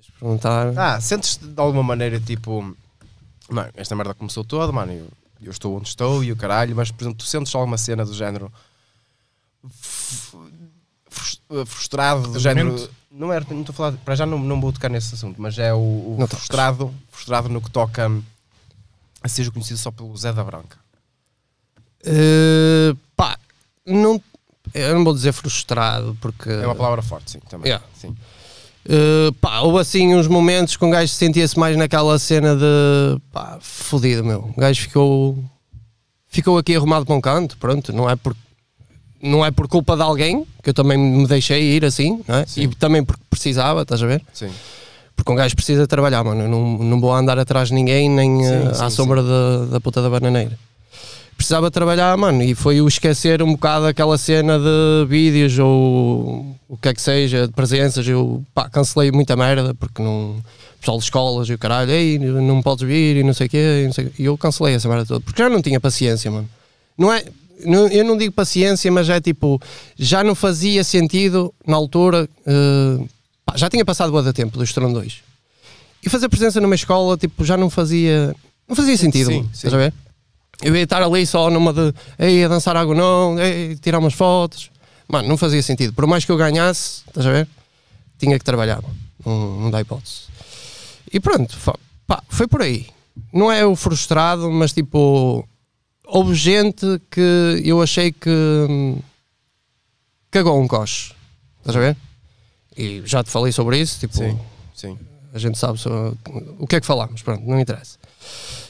Ias perguntar. Ah, sentes de alguma maneira tipo. Não, esta merda começou toda, mano. Eu, eu estou onde estou e o caralho, mas por exemplo, tu sentes alguma cena do género eh, frustrado do género. Não era, não estou a falar, para já não, não vou tocar nesse assunto, mas é o, o não frustrado, toques. frustrado no que toca a ser conhecido só pelo Zé da Branca. Uh, pá, não, eu não vou dizer frustrado porque. É uma palavra forte, sim, também. Yeah. Sim. Eh, pá, houve assim uns momentos que um gajo sentia-se mais naquela cena de pá, fodido, meu. O gajo ficou, ficou aqui arrumado para um canto, pronto, não é por. Não é por culpa de alguém, que eu também me deixei ir assim, não é? e também porque precisava, estás a ver? Sim. Porque um gajo precisa trabalhar, mano. Não, não vou andar atrás de ninguém, nem sim, uh, à sim, sombra da, da puta da bananeira precisava trabalhar, mano, e foi o esquecer um bocado aquela cena de vídeos ou o que é que seja, de presenças, eu pá, cancelei muita merda porque não. Pessoal de escolas e o caralho, ei, não podes vir e não sei o quê, e, não sei quê. e eu cancelei essa merda toda porque já não tinha paciência, mano. Não é, eu não digo paciência, mas é tipo, já não fazia sentido na altura, uh, pá, já tinha passado boa de tempo do estrondo 2. E fazer presença numa escola, tipo, já não fazia, não fazia sentido, sim, sim. estás a ver? eu ia estar ali só numa de ei, a dançar algo não, ei, tirar umas fotos. Mano, não fazia sentido. Por mais que eu ganhasse, estás a ver? Tinha que trabalhar. Não, não dá hipótese. E pronto, pá, foi por aí. Não é o frustrado, mas tipo, houve gente que eu achei que hum, cagou um coche. Estás a ver? E já te falei sobre isso. Tipo, sim, sim. A gente sabe sobre, o que é que falámos, pronto, não interessa.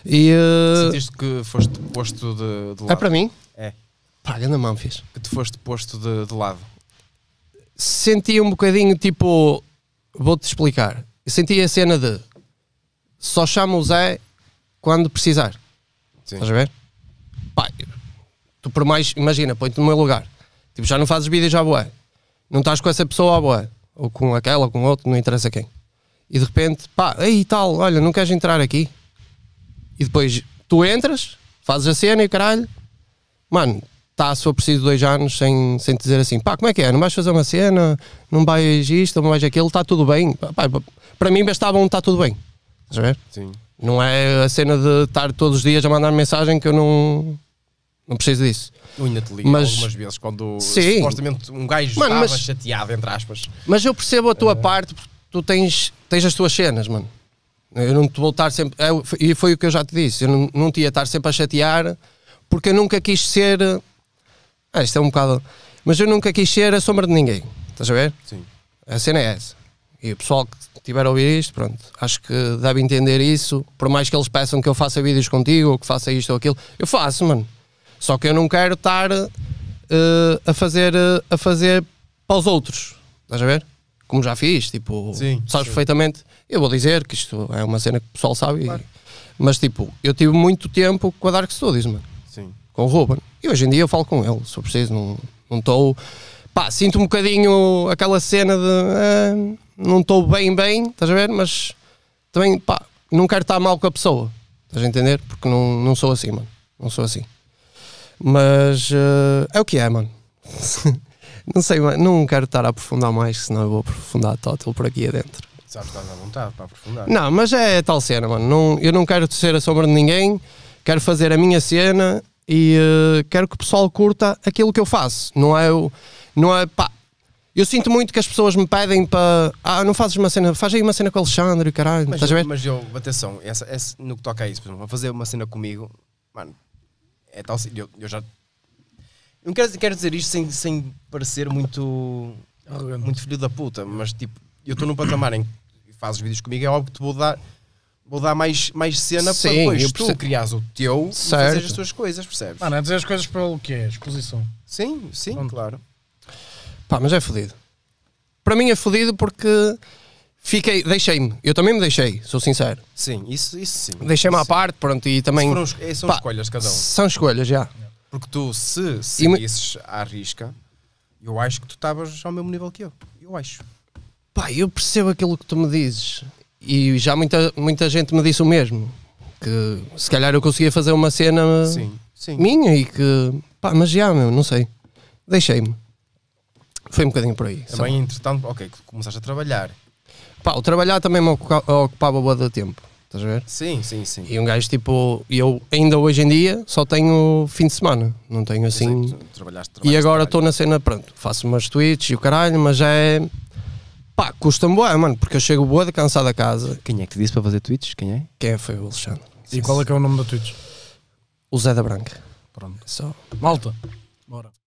E, uh... Sentiste que foste posto de, de é lado? É para mim? É. Paga na mão, fiz. Que te foste posto de, de lado? Senti um bocadinho tipo. Vou-te explicar. senti a cena de só chama o Zé quando precisar. Sim. Estás a ver? Pai, tu por mais, imagina, põe-te no meu lugar. Tipo, já não fazes vídeos à boa. Não estás com essa pessoa à boa. Ou com aquela, ou com outro, não interessa quem. E de repente, pá, aí tal, olha, não queres entrar aqui? E depois tu entras, fazes a cena e caralho, mano, tá, se for preciso dois anos sem, sem te dizer assim, pá, como é que é? Não vais fazer uma cena, não vais isto, não vais aquilo, está tudo bem. para mim bastava um está tudo bem. Estás a ver? Sim. Não é a cena de estar todos os dias a mandar mensagem que eu não. Não preciso disso. Eu ainda te ligo mas, algumas vezes quando sim. supostamente um gajo mano, estava mas, chateado, entre aspas. Mas eu percebo a tua uh... parte, porque tu tens, tens as tuas cenas, mano. Eu não te vou estar sempre. Eu, é e foi o que eu já te disse. Eu não, não te ia estar sempre a chatear porque eu nunca quis ser. Ah, isto é um bocado. Mas eu nunca quis ser a sombra de ninguém. Estás a ver? Sim. A cena é essa. E o pessoal que estiver a ouvir isto, pronto, acho que deve entender isso. Por mais que eles peçam que eu faça vídeos contigo ou que faça isto ou aquilo, eu faço, mano. Só que eu não quero estar uh, a fazer uh, a fazer para os outros. Estás a ver? como já fiz, tipo, sim, sabes perfeitamente. Eu vou dizer que isto é uma cena que o pessoal sabe, claro. e, mas tipo, eu tive muito tempo com a Dark Studies, mano. Sim. Com o Ruben. E hoje em dia eu falo com ele, se eu preciso, não estou. Pá, sinto um bocadinho aquela cena de. Ah, não estou bem, bem, estás a ver? Mas também, pá, não quero estar mal com a pessoa, estás a entender? Porque não, não sou assim, mano. Não sou assim. Mas uh, é o que é, mano. Não sei, não quero estar a aprofundar mais, senão eu vou aprofundar tótil por aqui adentro. Sabes, estás à vontade para aprofundar. Não, mas é tal cena, mano. Não, eu não quero ser a sombra de ninguém, quero fazer a minha cena e uh, quero que o pessoal curta aquilo que eu faço. Não é o. Não é, pá, eu sinto muito que as pessoas me pedem para. Ah, não fazes uma cena, faz aí uma cena com o Alexandre, caralho. Mas, estás eu, a ver? mas eu, atenção, essa, essa, no que toca a isso, por exemplo, fazer uma cena comigo, mano, é tal. Eu, eu já eu quero, quero dizer isto sem, sem parecer muito. Arrogante. Muito filho da puta, mas tipo, eu estou num patamar em que fazes vídeos comigo, é óbvio que te vou dar vou dar mais, mais cena Sim, para depois tu crias o teu certo. e fazer as tuas coisas, percebes? Mano, é dizer as coisas pelo que é, exposição. Sim, sim, Pronto. claro. Pá, mas é fodido. Para mim é fodido porque fiquei, deixei-me, eu também me deixei, sou sincero. Sim, isso, isso sim. Deixei-me à parte, pronto, e também... Foram, eh, são pá, escolhas cada um. São escolhas, já. Yeah. Porque tu, se seguisses à risca, eu acho que tu estavas ao mesmo nível que eu. Eu acho. Pá, eu percebo aquilo que tu me dizes. E já muita, muita gente me disse o mesmo. Que se calhar eu conseguia fazer uma cena sim, sim. minha e que. Pá, mas já, meu, não sei. Deixei-me. Foi um bocadinho por aí. Também, entretanto, ok, começaste a trabalhar. Pá, o trabalhar também me ocupava, ocupava boa do tempo. Estás a ver? Sim, sim, sim. E um gajo tipo, eu ainda hoje em dia só tenho fim de semana, não tenho assim. Sei, trabalhaste, trabalhaste, e agora estou na cena, pronto, faço umas tweets e o caralho, mas já é. pá, custa-me boa, mano, porque eu chego boa de cansado a casa. Quem é que te disse para fazer tweets? Quem é? Quem foi o Alexandre. E qual é que é o nome da tweets? O Zé da Branca. Pronto. Só. Malta, bora.